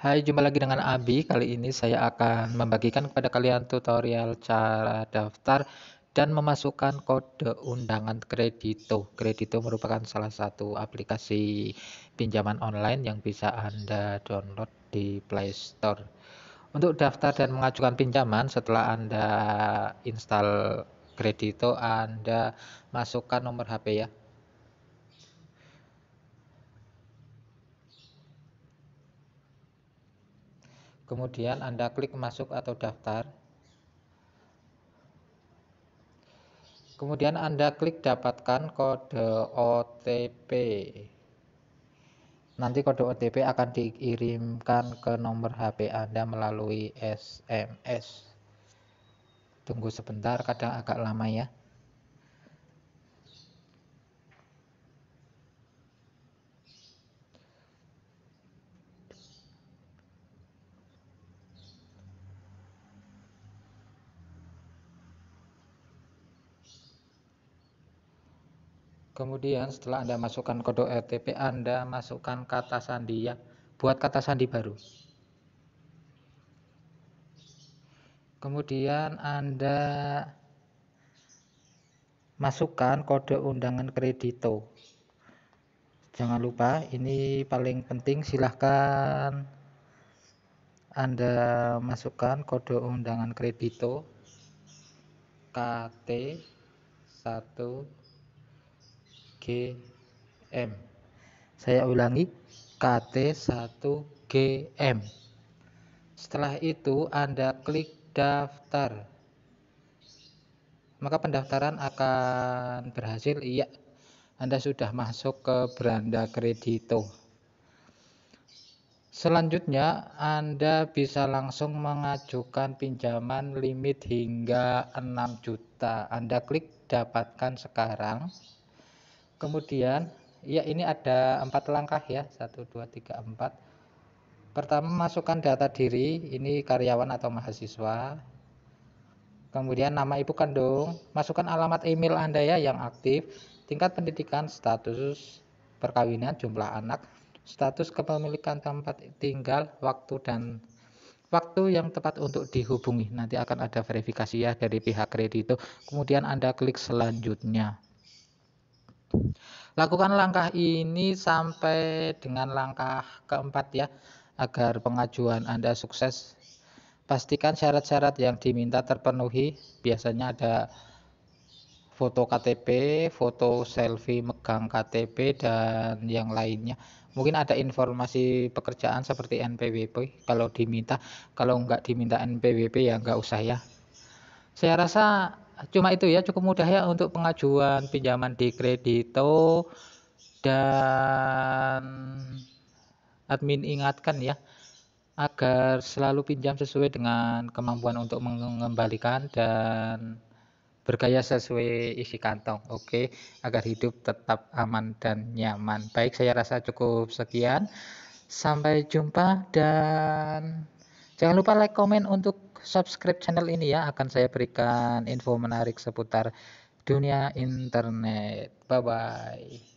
Hai, jumpa lagi dengan Abi. Kali ini saya akan membagikan kepada kalian tutorial cara daftar dan memasukkan kode undangan kredito. Kredito merupakan salah satu aplikasi pinjaman online yang bisa Anda download di Play Store. Untuk daftar dan mengajukan pinjaman setelah Anda install kredito, Anda masukkan nomor HP ya. Kemudian Anda klik masuk atau daftar. Kemudian Anda klik dapatkan kode OTP. Nanti kode OTP akan dikirimkan ke nomor HP Anda melalui SMS. Tunggu sebentar, kadang agak lama ya. Kemudian setelah Anda masukkan kode OTP e Anda masukkan kata sandi ya. Buat kata sandi baru. Kemudian Anda masukkan kode undangan kredito. Jangan lupa ini paling penting silahkan Anda masukkan kode undangan kredito KT 1 GM. Saya ulangi, KT 1 GM. Setelah itu Anda klik daftar. Maka pendaftaran akan berhasil. Iya, Anda sudah masuk ke beranda kredito. Selanjutnya, Anda bisa langsung mengajukan pinjaman limit hingga 6 juta. Anda klik dapatkan sekarang kemudian ya ini ada empat langkah ya satu dua tiga empat pertama masukkan data diri ini karyawan atau mahasiswa kemudian nama ibu kandung masukkan alamat email anda ya yang aktif tingkat pendidikan status perkawinan jumlah anak status kepemilikan tempat tinggal waktu dan waktu yang tepat untuk dihubungi. Nanti akan ada verifikasi ya dari pihak kredito. Kemudian Anda klik selanjutnya. Lakukan langkah ini sampai dengan langkah keempat ya, agar pengajuan Anda sukses. Pastikan syarat-syarat yang diminta terpenuhi. Biasanya ada foto KTP, foto selfie megang KTP dan yang lainnya. Mungkin ada informasi pekerjaan seperti NPWP kalau diminta, kalau nggak diminta NPWP ya nggak usah ya. Saya rasa cuma itu ya cukup mudah ya untuk pengajuan pinjaman di kredito dan admin ingatkan ya agar selalu pinjam sesuai dengan kemampuan untuk mengembalikan dan bergaya sesuai isi kantong oke okay? agar hidup tetap aman dan nyaman baik saya rasa cukup sekian sampai jumpa dan jangan lupa like komen untuk subscribe channel ini ya akan saya berikan info menarik seputar dunia internet. Bye bye.